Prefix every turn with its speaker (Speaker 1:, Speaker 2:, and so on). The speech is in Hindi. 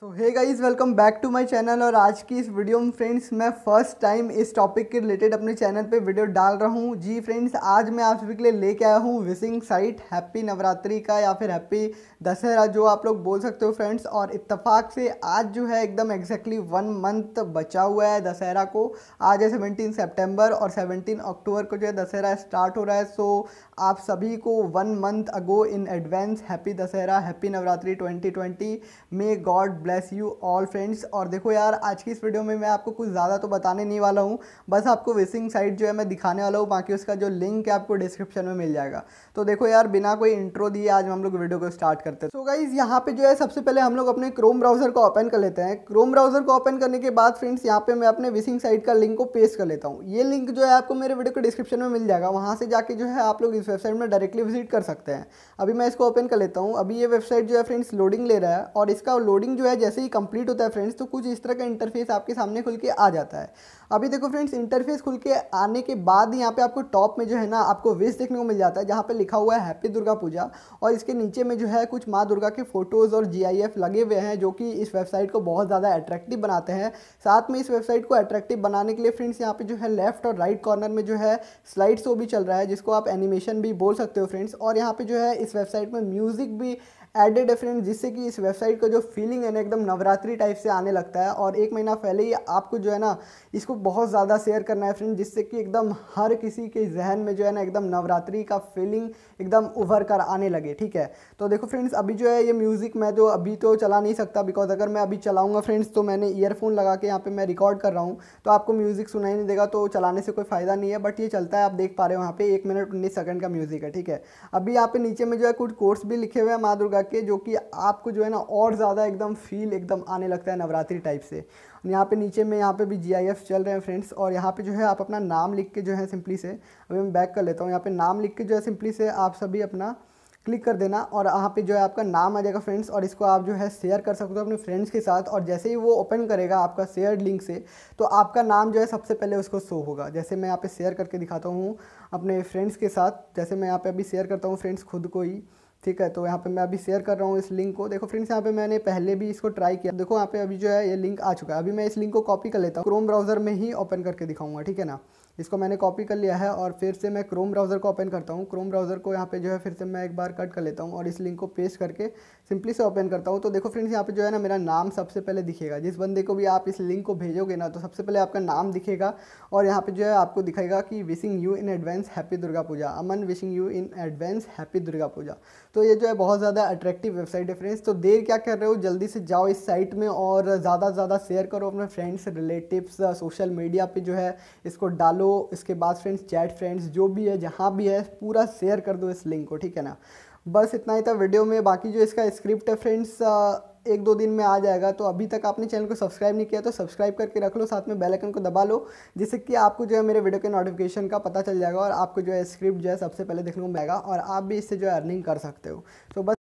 Speaker 1: so hey guys welcome back to my channel और आज की इस वीडियो में फ्रेंड्स मैं फर्स्ट टाइम इस टॉपिक के रिलेटेड अपने चैनल पे वीडियो डाल रहा हूँ जी फ्रेंड्स आज मैं आप सभी के लिए लेके आया हूँ विसिंग साइट हैप्पी नवरात्रि का या फिर हैप्पी दशहरा जो आप लोग बोल सकते हो फ्रेंड्स और इतफाक़ से आज जो है एकदम एग्जैक्टली वन मंथ बचा हुआ है दशहरा को आज है सेवनटीन सेप्टेम्बर और सेवनटीन अक्टूबर को जो है दशहरा स्टार्ट हो रहा है सो आप सभी को one month ago in advance happy Dussehra happy Navratri twenty may God bless you all friends और देखो यार आज की इस वीडियो में मैं आपको कुछ ज़्यादा तो बताने नहीं वाला हूँ बस आपको विसिंग साइट जो है मैं दिखाने वाला हूँ बाकी उसका जो लिंक है आपको डिस्क्रिप्शन में मिल जाएगा तो देखो यार बिना कोई इंट्रो दिए आज हम लोग वीडियो को स्टार्ट करते हैं सो गाइज़ यहाँ पे जो है सबसे पहले हम लोग अपने क्रोम ब्राउज़र को ओपन कर लेते हैं क्रोम ब्राउज़र को ओपन करने के बाद फ्रेंड्स यहाँ पे मैं अपने विसिंग साइट का लिंक को पेस्ट कर लेता हूँ ये लिंक जो है आपको मेरे वीडियो को डिस्क्रिप्शन में मिल जाएगा वहाँ से जाके जो है आप लोग इस वेबसाइट में डायरेक्टली विजिट कर सकते हैं अभी मैं इसको ओपन कर लेता हूँ अभी ये वेबसाइट जो है फ्रेंड्स लोडिंग ले रहा है और इसका लोडिंग जो है है जैसे ही कंप्लीट होता है फ्रेंड्स तो कुछ इस तरह का इंटरफेस आपके सामने खुल के आ जाता है अभी देखो फ्रेंड्स इंटरफेस खुल के आने के बाद यहाँ पे आपको टॉप में जो है ना आपको विश देखने को मिल जाता है जहाँ पे लिखा हुआ है हैप्पी दुर्गा पूजा और इसके नीचे में जो है कुछ माँ दुर्गा के फोटोज़ और जी लगे हुए हैं जो कि इस वेबसाइट को बहुत ज़्यादा अट्रैक्टिव बनाते हैं साथ में इस वेबसाइट को अट्रैक्टिव बनाने के लिए फ्रेंड्स यहाँ पे जो है लेफ्ट और राइट कॉर्नर में जो है स्लाइड शो भी चल रहा है जिसको आप एनिमेशन भी बोल सकते हो फ्रेंड्स और यहाँ पे जो है इस वेबसाइट में म्यूज़िक भी एडेड है फ्रेंड्स जिससे कि इस वेबसाइट का जो फीलिंग है एकदम नवरात्रि टाइप से आने लगता है और एक महीना पहले ही आपको जो है ना इसको बहुत ज़्यादा शेयर करना है फ्रेंड जिससे कि एकदम हर किसी के जहन में जो है ना एकदम नवरात्रि का फीलिंग एकदम उभर कर आने लगे ठीक है तो देखो फ्रेंड्स अभी जो है ये म्यूज़िक मैं तो अभी तो चला नहीं सकता बिकॉज अगर मैं अभी चलाऊँगा फ्रेंड्स तो मैंने ईयरफोन लगा के यहाँ पर मैं रिकॉर्ड कर रहा हूँ तो आपको म्यूज़िक सुनाई नहीं देगा तो चलाने से कोई फ़ायदा नहीं है बट ये चलता है आप देख पा रहे हो यहाँ पे एक मिनट उन्नीस सेकंड का म्यूज़िक है ठीक है अभी यहाँ पे नीचे में जो है कुछ कोर्स भी लिखे हुए हैं माँ दुर्गा के जो कि आपको जो है ना और ज़्यादा एकदम फील फील एकदम आने लगता है नवरात्रि टाइप से यहाँ पे नीचे में यहाँ पे भी जी चल रहे हैं फ्रेंड्स और यहाँ पे जो है आप अपना नाम लिख के जो है सिंपली से अभी मैं बैक कर लेता हूँ यहाँ पे नाम लिख के जो है सिंपली से आप सभी अपना क्लिक कर देना और यहाँ पे जो है आपका नाम आ जाएगा फ्रेंड्स और इसको आप जो है शेयर कर सकते हो अपने फ्रेंड्स के साथ और जैसे ही वो ओपन करेगा आपका शेयर लिंक से तो आपका नाम जो है सबसे पहले उसको शो होगा जैसे मैं यहाँ पे शेयर करके दिखाता हूँ अपने फ्रेंड्स के साथ जैसे मैं यहाँ पे अभी शेयर करता हूँ फ्रेंड्स खुद को ही ठीक है तो यहाँ पे मैं अभी शेयर कर रहा हूँ इस लिंक को देखो फ्रेंड्स यहाँ पे मैंने पहले भी इसको ट्राई किया देखो यहाँ पे अभी जो है ये लिंक आ चुका है अभी मैं इस लिंक को कॉपी कर लेता हूँ क्रोम ब्राउज़र में ही ओपन करके दिखाऊंगा ठीक है ना इसको मैंने कॉपी कर लिया है और फिर से मैं क्रोम ब्राउज़र को ओपन करता हूँ क्रोम ब्राउज़र को यहाँ पे जो है फिर से मैं एक बार कट कर लेता हूँ और इस लिंक को पेस्ट करके सिंपली से ओपन करता हूँ तो देखो फ्रेंड्स यहाँ पे जो है ना मेरा नाम सबसे पहले दिखेगा जिस बंदे को भी आप इस लिंक को भेजोगे ना तो सबसे पहले आपका नाम दिखेगा और यहाँ पर जो है आपको दिखेगा कि wishing you in advance happy Durga Puja Aman wishing you in advance happy Durga Puja तो ये जो है बहुत ज़्यादा अट्रैक्टिव वेबसाइट है फ्रेंड्स तो देर क्या कर रहे हो जल्दी से जाओ इस साइट में और ज़्यादा से ज़्यादा शेयर करो अपने फ्रेंड्स रिलेटिव्स सोशल मीडिया पे जो है इसको डालो इसके बाद फ्रेंड्स चैट फ्रेंड्स जो भी है जहाँ भी है पूरा शेयर कर दो इस लिंक को ठीक है ना बस इतना ही था वीडियो में बाकी जो इसका स्क्रिप्ट है फ्रेंड्स एक दो दिन में आ जाएगा तो अभी तक आपने चैनल को सब्सक्राइब नहीं किया तो सब्सक्राइब करके रख लो साथ में बेल आइकन को दबा लो जिससे कि आपको जो है मेरे वीडियो के नोटिफिकेशन का पता चल जाएगा और आपको जो है स्क्रिप्ट जो है सबसे पहले देखने को मिलेगा और आप भी इससे जो है अर्निंग कर सकते हो तो बस